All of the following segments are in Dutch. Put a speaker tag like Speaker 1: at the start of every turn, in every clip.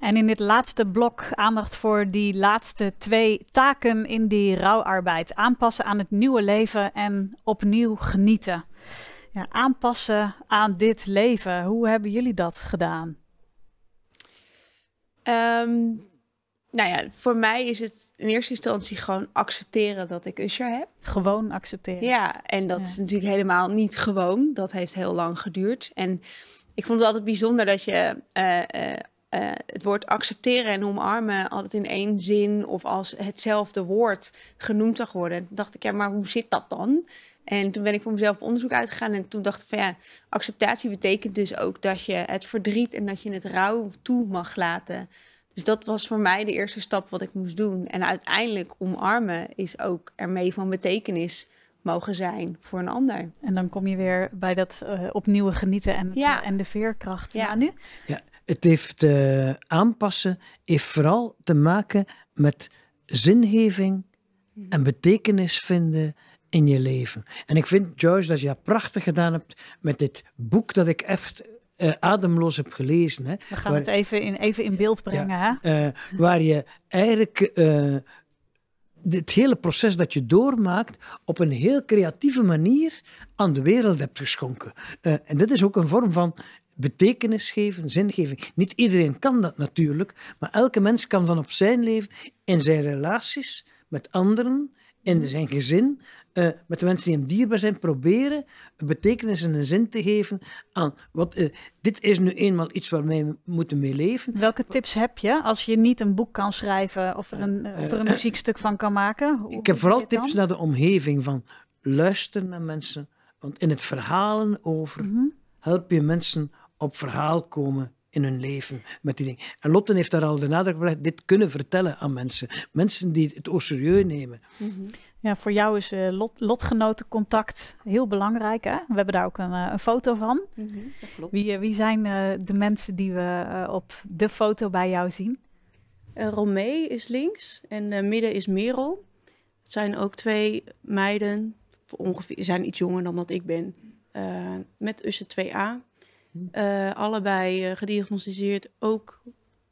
Speaker 1: En in dit laatste blok aandacht voor die laatste twee taken in die rouwarbeid. Aanpassen aan het nieuwe leven en opnieuw genieten. Ja, aanpassen aan dit leven. Hoe hebben jullie dat gedaan?
Speaker 2: Ehm, nou ja, voor mij is het in eerste instantie gewoon accepteren dat ik Usher heb. Gewoon accepteren. Ja, en dat is natuurlijk helemaal niet gewoon. Dat heeft heel lang geduurd. En ik vond het altijd bijzonder dat je eh, eh, eh, het woord accepteren en omarmen altijd in één zin of als hetzelfde woord genoemd zag worden. dacht ik, ja, maar hoe zit dat dan? En toen ben ik voor mezelf op onderzoek uitgegaan en toen dacht ik van ja, acceptatie betekent dus ook dat je het verdriet en dat je het rouw toe mag laten. Dus dat was voor mij de eerste stap wat ik moest doen. En uiteindelijk omarmen is ook ermee van betekenis mogen zijn voor een ander. En dan kom je weer bij dat eh, opnieuw genieten en, eh, en de veerkracht. Ja, nu?
Speaker 3: Ja, het heeft eh, aanpassen, heeft vooral te maken met zingeving en betekenis vinden in je leven. En ik vind, George, dat je dat prachtig gedaan hebt met dit boek dat ik echt eh, ademloos heb gelezen. Hè, We gaan het
Speaker 1: even in, even in
Speaker 3: beeld brengen. hè? Eh, waar je eigenlijk het hele proces dat je doormaakt op een heel creatieve manier aan de wereld hebt geschonken. Eh, en dat is ook een vorm van betekenis geven, zingeving. Niet iedereen kan dat natuurlijk, maar elke mens kan van op zijn leven, in zijn relaties met anderen, in zijn gezin, eh, met de mensen die hem dierbaar zijn, proberen betekenis en een zin te geven aan. wat eh, dit is nu eenmaal iets waar wij moeten mee leven. Welke
Speaker 1: tips heb je als je niet een boek kan schrijven of er een, eh, of een muziekstuk van kan maken? ik heb vooral tips naar
Speaker 3: de omgeving van luister naar mensen. Want in het verhalen over mhm. help je mensen op verhaal komen in hun leven met die dingen. En Lotten heeft daar al de nadruk op gelegd, dit kunnen vertellen aan mensen. Mensen die het au serieus nemen. Mhm.
Speaker 1: Ja, voor jou is eh, lotgenotencontact heel belangrijk. Hè? We hebben daar ook een, eh, een foto van. Mhm, dat klopt. Wie, eh, wie zijn de mensen die we op de foto bij jou zien? Romee is links en midden is Merel.
Speaker 4: Het zijn ook twee meiden, ongeveer, zijn iets jonger dan dat ik ben, met Usse 2A. Hm. allebei gediagnosticeerd, ook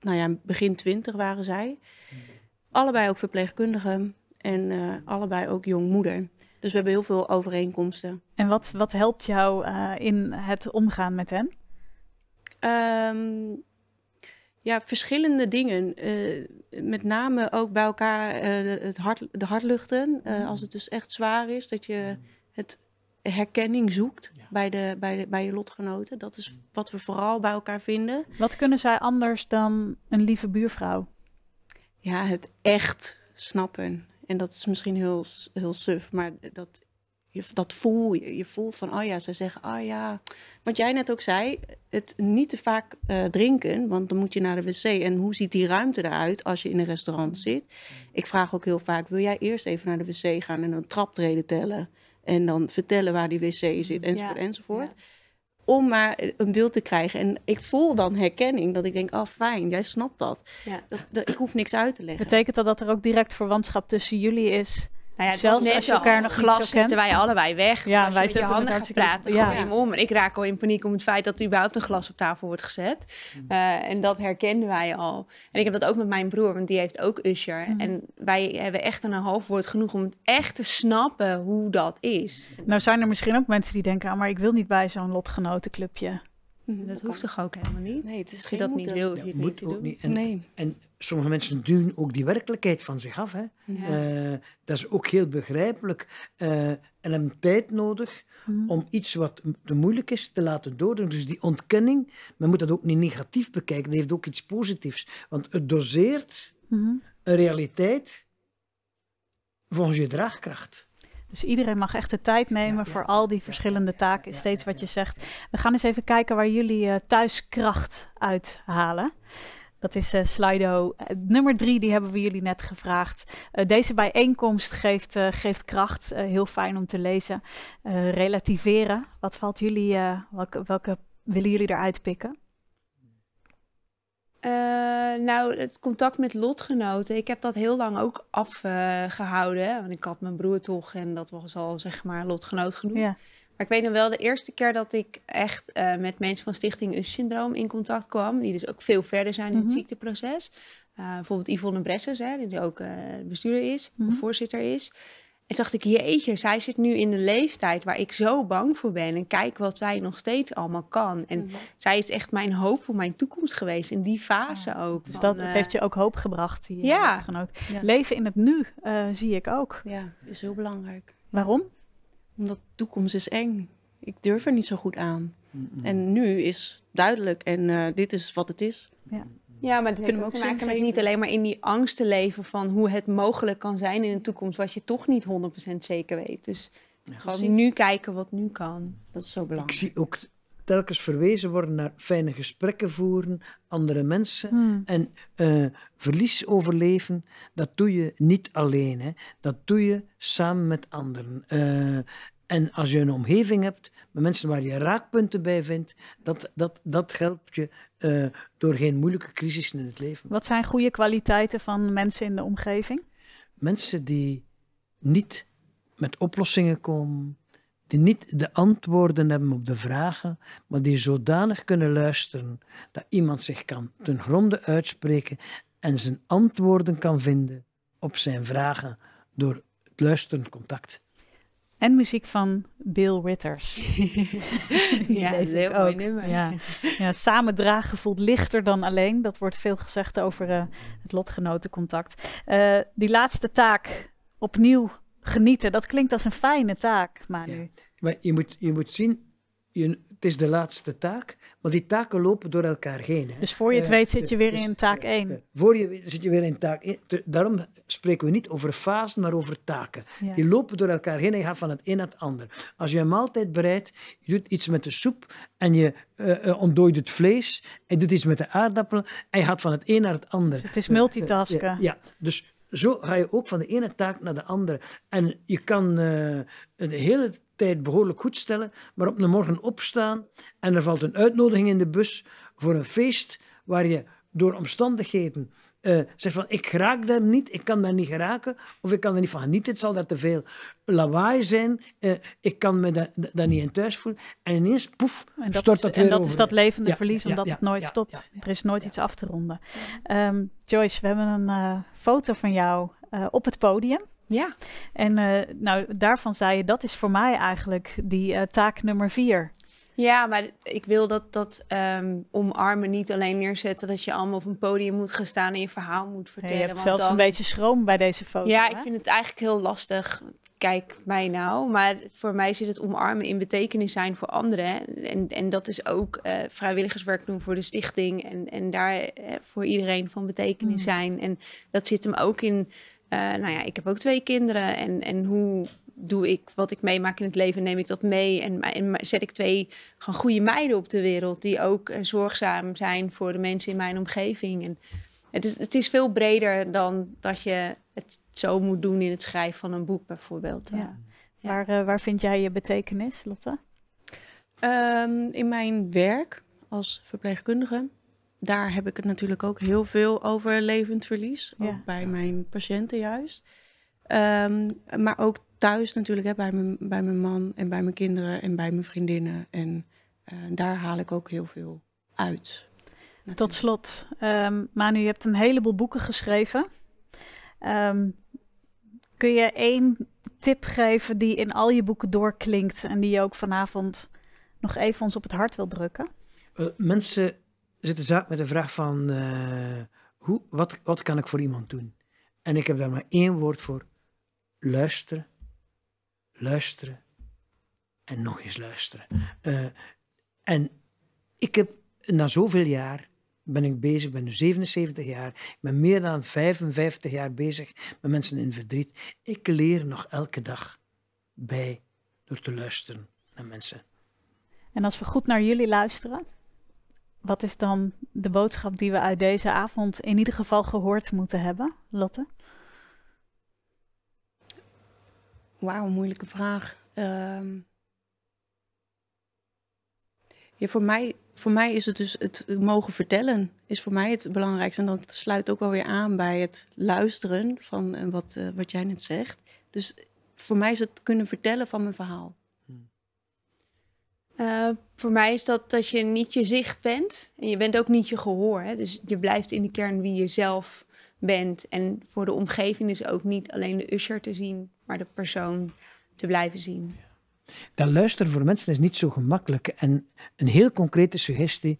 Speaker 4: nou ja, begin twintig waren zij. Hm. Allebei ook verpleegkundigen en eh,
Speaker 1: allebei ook jongmoeder. Dus we hebben heel veel overeenkomsten. En wat, wat helpt jou eh, in het omgaan met hem? Ehm, ja,
Speaker 4: verschillende dingen. Eh, met name ook bij elkaar het hart, de hartluchten. Mm. als het dus echt zwaar is, dat je mm. het herkenning zoekt bij, de, bij, de, bij je lotgenoten. Dat is wat we vooral bij elkaar vinden. Wat kunnen zij anders dan een lieve buurvrouw? Ja, het echt snappen. En dat is misschien heel, heel suf, maar dat, dat voel je. Je voelt van, oh ja, ze zeggen, oh ja. Wat jij net ook zei, het niet te vaak eh, drinken, want dan moet je naar de wc. En hoe ziet die ruimte eruit als je in een restaurant mm. zit? Ik vraag ook heel vaak, wil jij eerst even naar de wc gaan en een traptreden tellen? En dan vertellen waar die wc zit, enzovoort, mm. enzovoort. Ja om maar een beeld te krijgen. En ik voel dan herkenning, dat ik denk, ah oh, fijn, jij
Speaker 1: snapt dat. Dat, dat. Ik hoef niks uit te leggen. Betekent dat dat er ook direct verwantschap tussen jullie is
Speaker 2: nou Zelfs als je elkaar nog glas kent. zitten wij allebei weg. Ja, als wij je zitten handen gaat praten, ja. gooi om. En ik raak al in paniek om het feit dat u überhaupt een glas op tafel wordt gezet. Mm. Eh, en dat herkenden wij al. En ik heb dat ook met mijn broer, want die heeft ook Usher. Mm-hmm. En wij hebben echt een half woord genoeg om echt te snappen hoe dat is. Nou zijn er misschien ook mensen die denken... Ah, maar ik wil niet bij
Speaker 1: zo'n lotgenotenclubje. Mhm. dat hoeft toch ook helemaal niet? Nee, het is geen dat niet je moet ook Niet.
Speaker 3: En, sommige mensen duwen ook die werkelijkheid van zich af. Hè. Eh, dat is ook heel begrijpelijk. Uh, en hebben tijd nodig mhm. om iets wat te moeilijk is te laten doordringen. Dus die ontkenning, men moet dat ook niet negatief bekijken. Dat heeft ook iets positiefs. Want het doseert mhm. een realiteit volgens je draagkracht.
Speaker 1: Dus iedereen mag echt de tijd nemen voor al die verschillende taken, is steeds wat je zegt. We gaan eens even kijken waar jullie thuis eh, thuiskracht uit halen. Dat is uh, Slido eh, nummer drie, die hebben we jullie net gevraagd. deze bijeenkomst geeft, geeft kracht, heel fijn om te lezen. relativeren, wat valt jullie, welke, welke willen jullie eruit pikken?
Speaker 2: Ehm, nou, het contact met lotgenoten. Ik heb dat heel lang ook afgehouden. Eh, want ik had mijn broer toch en dat was al zeg maar lotgenoot genoeg. Maar ik weet nog wel de eerste keer dat ik echt eh, met mensen van Stichting US-syndroom in contact kwam. Die dus ook veel verder zijn in het mhm. ziekteproces. Eh, bijvoorbeeld Yvonne Bressers, hè, die dus ook uh, bestuurder is, of mhm. voorzitter is. En dacht ik, jeetje, zij zit nu in de leeftijd waar ik zo bang voor ben. En kijk wat zij nog steeds allemaal kan. En mhm. zij is echt mijn hoop voor mijn toekomst geweest. In die fase ook. Dus dat eh, heeft je ook hoop gebracht. Die, eh, ja. ja. Leven in het nu eh, zie ik
Speaker 1: ook. Ja,
Speaker 4: is heel belangrijk. Waarom? Omdat toekomst is eng. Ik durf er niet zo goed aan. En nu is duidelijk. En dit is wat het is. Ja.
Speaker 2: Ja, maar dat heeft ook te maken met niet alleen maar in die angst te leven van hoe het mogelijk kan zijn in de toekomst, wat je toch niet 100% zeker weet. Dus ja, gewoon nu kijken wat nu kan. Dat is zo belangrijk. Ik
Speaker 3: zie ook telkens verwezen worden naar fijne gesprekken voeren, andere mensen hmm. en eh, verlies overleven. Dat doe je niet alleen, hè. dat doe je samen met anderen. Eh, en als je een omgeving hebt met mensen waar je raakpunten bij vindt, dat, dat, dat helpt je eh, door geen moeilijke crisis in het leven. Wat
Speaker 1: zijn goede kwaliteiten van mensen in de omgeving?
Speaker 3: Mensen die niet met oplossingen komen, die niet de antwoorden hebben op de vragen, maar die zodanig kunnen luisteren dat iemand zich kan ten gronde uitspreken en zijn antwoorden kan vinden op zijn vragen door het luisterend contact.
Speaker 1: En muziek van Bill Withers. ja, dat is heel mooi nummer. Ja. ja, samen dragen voelt lichter dan alleen. Dat wordt veel gezegd over eh, het lotgenotencontact. Eh, die laatste taak, opnieuw genieten. Dat klinkt als een fijne taak, maar nu.
Speaker 3: Maar je moet, je moet zien, je, het is de laatste taak, maar die taken lopen door elkaar heen. Hè. Dus voor je het eh, weet dus dus, eh, eh, zit je weer in
Speaker 1: taak 1.
Speaker 3: voor je zit je weer in taak Daarom spreken we niet over fasen, maar over taken. Die lopen door elkaar heen en je gaat van het een naar het ander. Als je een maaltijd bereidt, je doet iets met de soep en je uh, ontdooit het vlees, en je doet iets met de aardappelen en je gaat van het een naar het ander. Dus het is multitasken. ja. dus zo ga je ook van de ene taak naar de andere. En je kan uh, eh, de hele tijd behoorlijk goed stellen, maar op de morgen opstaan en er valt een uitnodiging in de bus voor een feest waar je door omstandigheden uh, zegt van ik raak daar niet, ik kan daar niet geraken of ik kan er niet van niet, het zal daar te veel lawaai zijn, eh, ik kan me daar, daar niet in thuis voelen. En ineens poef, en dat is, dat En dat is dat levende verlies, omdat het nooit stopt.
Speaker 1: er is nooit iets af te ronden. Ehm, Joyce, we hebben een eh, foto van jou op het podium. Ja. En nou, daarvan zei je, dat is voor mij eigenlijk die taak nummer vier.
Speaker 2: Ja, maar ik wil dat dat ehm, omarmen niet alleen neerzetten dat je allemaal op een podium moet gaan staan en je verhaal moet vertellen. Ja, je hebt zelfs een beetje schroom bij deze foto. Ja, ik vind het eigenlijk heel lastig. Kijk mij nou, maar voor mij zit het omarmen in betekenis zijn voor anderen. En, en dat is ook eh, vrijwilligerswerk doen voor de stichting en, en daar eh, voor iedereen van betekenis mm. zijn. En dat zit hem ook in eh, nou ja, ik heb ook twee kinderen. En, en hoe doe ik wat ik meemaak in het leven, neem ik dat mee. En, en zet ik twee gewoon goede meiden op de wereld. Die ook eh, zorgzaam zijn voor de mensen in mijn omgeving. En het, is, het is veel breder dan dat je het zo moet doen in het schrijven van een boek bijvoorbeeld. Ja. Waar, eh, waar vind jij je betekenis, Lotte? Ehm,
Speaker 4: in mijn werk als verpleegkundige daar heb ik het natuurlijk ook heel veel over levend verlies. Ook bij mijn patiënten juist. Ehm, maar ook thuis natuurlijk, hè, bij, mijn, bij mijn man en bij mijn kinderen en bij mijn vriendinnen. En
Speaker 1: eh, daar haal ik ook heel veel uit. Tot slot, um, Manu, je hebt een heleboel boeken geschreven. Ehm, kun je één tip geven die in al je boeken doorklinkt en die je ook vanavond nog even ons op het hart wil drukken?
Speaker 3: Eh, mensen zitten zaak met de vraag van eh, hoe, wat, wat kan ik voor iemand doen? En ik heb daar maar één woord voor: luisteren luisteren en nog eens luisteren. Eh, en ik heb na zoveel jaar ben ik bezig, ben nu 77 jaar, ik ben meer dan 55 jaar bezig met mensen in verdriet. Ik leer nog elke dag bij door te luisteren naar mensen.
Speaker 1: En als we goed naar jullie luisteren, wat is dan de boodschap die we uit deze avond in ieder geval gehoord moeten hebben, Lotte? Wauw, moeilijke vraag. Ehm,
Speaker 4: ja, voor, mij, voor mij is het dus het mogen vertellen, is voor mij het belangrijkste. En dat sluit ook wel weer aan bij het luisteren van eh, wat, eh, wat jij net zegt. Dus
Speaker 2: voor mij is het kunnen vertellen van mijn verhaal. Hmm. Eh, voor mij is dat dat je niet je zicht bent en je bent ook niet je gehoor. Hè? Dus je blijft in de kern wie je zelf bent. En voor de omgeving is ook niet alleen de usher te zien, maar de persoon te blijven zien.
Speaker 3: Dat luisteren voor mensen is niet zo gemakkelijk. En een heel concrete suggestie: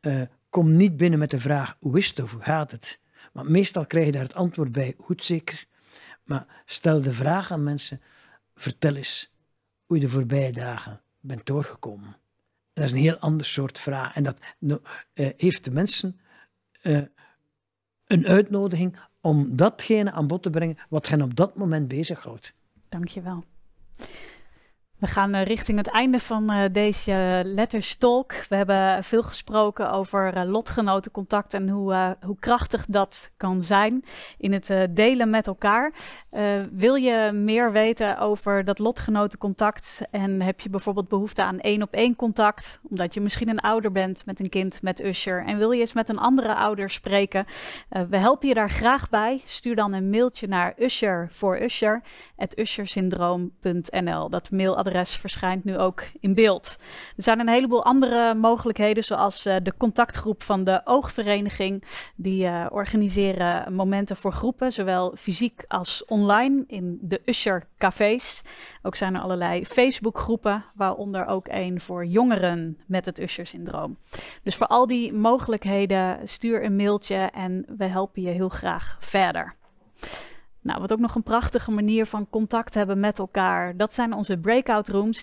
Speaker 3: eh, kom niet binnen met de vraag hoe is het of hoe gaat het? Want meestal krijg je daar het antwoord bij, goed zeker. Maar stel de vraag aan mensen: vertel eens hoe je de voorbije dagen bent doorgekomen. dat is een heel ander soort vraag. En dat uh, heeft de mensen eh, een uitnodiging om datgene aan bod te brengen wat hen op dat moment bezighoudt.
Speaker 1: Dank je wel. We gaan eh, richting het einde van eh, deze eh, talk. We hebben veel gesproken over lotgenotencontact en hoe, hoe krachtig dat kan zijn in het delen met elkaar. wil je meer weten over dat lotgenotencontact en heb je bijvoorbeeld behoefte aan één op één contact, omdat je misschien een ouder bent met een kind met Usher en wil je eens met een andere ouder spreken? we helpen je daar graag bij. Stuur dan een mailtje naar Usher voor Usher Dat mailadres e verschijnt nu ook in beeld. Er zijn een heleboel andere mogelijkheden, zoals eh, de contactgroep van de Oogvereniging. Die eh, organiseren momenten voor groepen, zowel fysiek als online in de Usher cafés. Ook zijn er allerlei Facebookgroepen, waaronder ook een voor jongeren met het Usher-syndroom. Dus voor al die mogelijkheden stuur een mailtje en we helpen je heel graag verder. Nou, wat ook nog een prachtige manier van contact hebben met elkaar. Dat zijn onze breakout rooms